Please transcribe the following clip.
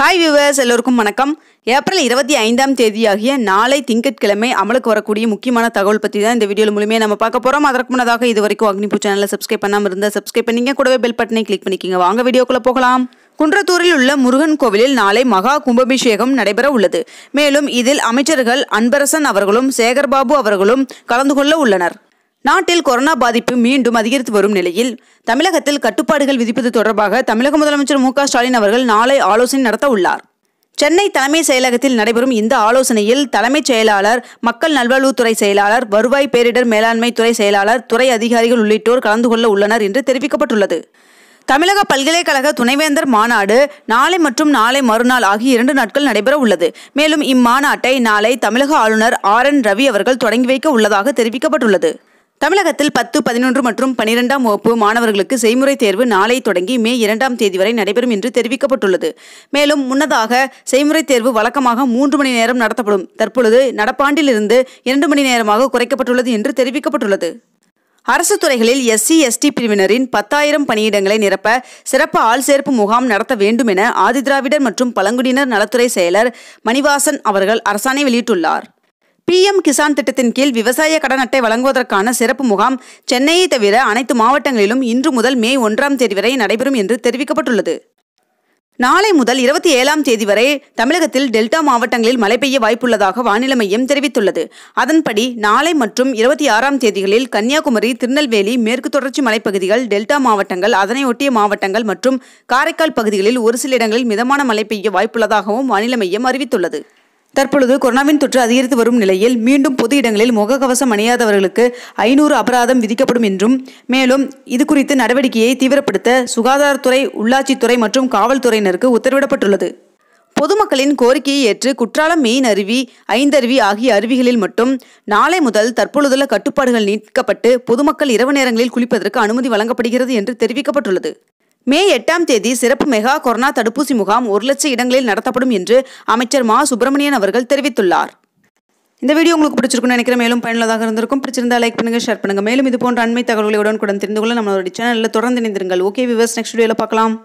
hi viewers எல்லோருக்கும் வணக்கம் April இருபத்தி ஐந்தாம் தேதியாகிய நாளை திங்கட்கிழமை அமலுக்கு வரக்கூடிய முக்கியமான தகவல் பற்றி தான் இந்த வீடியோ மூலிமே நம்ம பார்க்க போகிறோம் அதற்கு முன்னதாக இது வரைக்கும் அக்னிபூ சேனலில் சப்ஸ்கிரைப் பண்ணாமல் இருந்தால் சப்ஸ்கிரைப் பண்ணிங்க கூடவே பெல் பட்டனை கிளிக் பண்ணிக்கிங்க வாங்க வீடியோக்குள்ளே போகலாம் குன்றத்தூரில் உள்ள முருகன் கோவிலில் நாளை மகா கும்பாபிஷேகம் நடைபெற உள்ளது மேலும் இதில் அமைச்சர்கள் அன்பரசன் அவர்களும் சேகர்பாபு அவர்களும் கலந்து கொள்ள உள்ளனர் நாட்டில் கொரோனா பாதிப்பு மீண்டும் அதிகரித்து வரும் நிலையில் தமிழகத்தில் கட்டுப்பாடுகள் விதிப்பது தொடர்பாக தமிழக முதலமைச்சர் மு ஸ்டாலின் அவர்கள் நாளை ஆலோசனை நடத்த உள்ளார் சென்னை தலைமைச் செயலகத்தில் நடைபெறும் இந்த ஆலோசனையில் தலைமைச் செயலாளர் மக்கள் நல்வாழ்வுத்துறை செயலாளர் வருவாய் பேரிடர் மேலாண்மை துறை செயலாளர் துறை அதிகாரிகள் உள்ளிட்டோர் கலந்து கொள்ள உள்ளனர் என்று தெரிவிக்கப்பட்டுள்ளது தமிழக பல்கலைக்கழக துணைவேந்தர் மாநாடு நாளை மற்றும் நாளை மறுநாள் ஆகிய இரண்டு நாட்கள் நடைபெற உள்ளது மேலும் இம்மாநாட்டை நாளை தமிழக ஆளுநர் ஆர் என் ரவி அவர்கள் தொடங்கி வைக்க உள்ளதாக தெரிவிக்கப்பட்டுள்ளது தமிழகத்தில் பத்து பதினொன்று மற்றும் பனிரெண்டாம் வகுப்பு மாணவர்களுக்கு செய்முறை தேர்வு நாளை தொடங்கி மே இரண்டாம் தேதி வரை நடைபெறும் என்று தெரிவிக்கப்பட்டுள்ளது மேலும் முன்னதாக செய்முறை தேர்வு வழக்கமாக மூன்று மணி நேரம் நடத்தப்படும் தற்பொழுது நடப்பாண்டிலிருந்து இரண்டு மணி நேரமாக குறைக்கப்பட்டுள்ளது என்று தெரிவிக்கப்பட்டுள்ளது அரசு துறைகளில் எஸ்சி எஸ்டி பிரிவினரின் பத்தாயிரம் பணியிடங்களை நிரப்ப சிறப்பு ஆள் சேர்ப்பு முகாம் நடத்த வேண்டும் என ஆதிதிராவிடர் மற்றும் பழங்குடியினர் நலத்துறை செயலர் மணிவாசன் அவர்கள் அரசாணை வெளியிட்டுள்ளார் பிஎம் கிசான் திட்டத்தின் கீழ் விவசாய கடன் அட்டை வழங்குவதற்கான சிறப்பு முகாம் சென்னையை தவிர அனைத்து மாவட்டங்களிலும் இன்று முதல் மே ஒன்றாம் தேதி வரை நடைபெறும் என்று தெரிவிக்கப்பட்டுள்ளது நாளை முதல் இருபத்தி ஏழாம் தேதி வரை தமிழகத்தில் டெல்டா மாவட்டங்களில் மழை பெய்ய வாய்ப்புள்ளதாக வானிலை மையம் தெரிவித்துள்ளது அதன்படி நாளை மற்றும் இருபத்தி ஆறாம் தேதிகளில் கன்னியாகுமரி திருநெல்வேலி மேற்கு தொடர்ச்சி மலைப்பகுதிகள் டெல்டா மாவட்டங்கள் அதனை ஒட்டிய மாவட்டங்கள் மற்றும் காரைக்கால் பகுதிகளில் ஒரு சில இடங்களில் மிதமான மழை பெய்ய வாய்ப்புள்ளதாகவும் வானிலை மையம் அறிவித்துள்ளது தற்பொழுது கொரோனாவின் தொற்று அதிகரித்து வரும் நிலையில் மீண்டும் பொது இடங்களில் முகக்கவசம் அணியாதவர்களுக்கு ஐநூறு அபராதம் விதிக்கப்படும் என்றும் மேலும் இது குறித்து நடவடிக்கையை தீவிரப்படுத்த சுகாதாரத்துறை உள்ளாட்சித்துறை மற்றும் காவல்துறையினருக்கு உத்தரவிடப்பட்டுள்ளது பொதுமக்களின் கோரிக்கையை ஏற்று குற்றாலம் மெயின் அருவி ஐந்தருவி ஆகிய அருவிகளில் மட்டும் நாளை முதல் தற்பொழுதுள்ள கட்டுப்பாடுகள் நீக்கப்பட்டு பொதுமக்கள் இரவு நேரங்களில் குளிப்பதற்கு அனுமதி வழங்கப்படுகிறது என்று தெரிவிக்கப்பட்டுள்ளது மே எட்டாம் தேதி சிறப்பு மெகா கொரோனா தடுப்பூசி முகாம் ஒரு லட்சம் இடங்களில் நடத்தப்படும் என்று அமைச்சர் மா சுப்பிரமணியன் அவர்கள் தெரிவித்துள்ளார் இந்த வீடியோ உங்களுக்கு பிடிச்சிருக்கும்னு நினைக்கிறேன் மேலும் பயனுள்ளதாக இருந்திருக்கும் பிடிச்சிருந்தா லைக் பண்ணுங்க ஷேர் பண்ணுங்க மேலும் இது போன்ற அண்மை தகவல்களை கூட தெரிந்து கொள்ள நம்மளோட சேனலில் தொடர்ந்து இணைந்திருங்கள் ஓகே விவர்ஸ் நெக்ஸ்ட் வீடியோவில் பார்க்கலாம்